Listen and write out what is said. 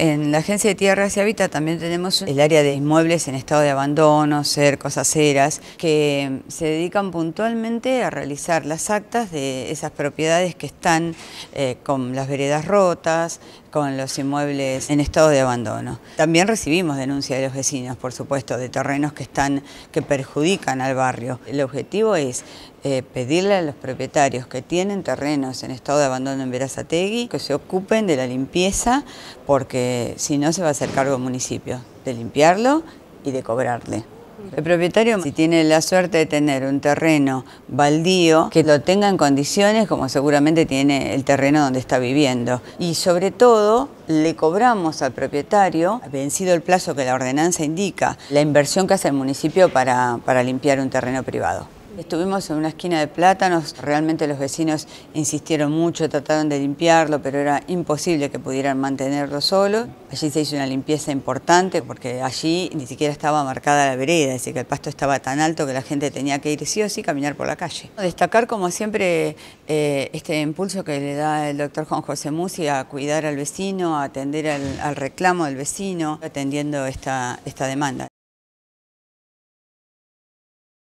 En la Agencia de Tierras y Hábitat también tenemos el área de inmuebles en estado de abandono, cercos, aceras, que se dedican puntualmente a realizar las actas de esas propiedades que están eh, con las veredas rotas, con los inmuebles en estado de abandono. También recibimos denuncias de los vecinos, por supuesto, de terrenos que, están, que perjudican al barrio. El objetivo es eh, pedirle a los propietarios que tienen terrenos en estado de abandono en Verazategui que se ocupen de la limpieza porque si no se va a hacer cargo el municipio de limpiarlo y de cobrarle. El propietario, si tiene la suerte de tener un terreno baldío, que lo tenga en condiciones como seguramente tiene el terreno donde está viviendo. Y sobre todo, le cobramos al propietario, vencido el plazo que la ordenanza indica, la inversión que hace el municipio para limpiar un terreno privado. Estuvimos en una esquina de plátanos, realmente los vecinos insistieron mucho, trataron de limpiarlo, pero era imposible que pudieran mantenerlo solo. Allí se hizo una limpieza importante porque allí ni siquiera estaba marcada la vereda, así que el pasto estaba tan alto que la gente tenía que ir sí o sí caminar por la calle. Destacar como siempre eh, este impulso que le da el doctor Juan José Musi a cuidar al vecino, a atender al, al reclamo del vecino, atendiendo esta, esta demanda.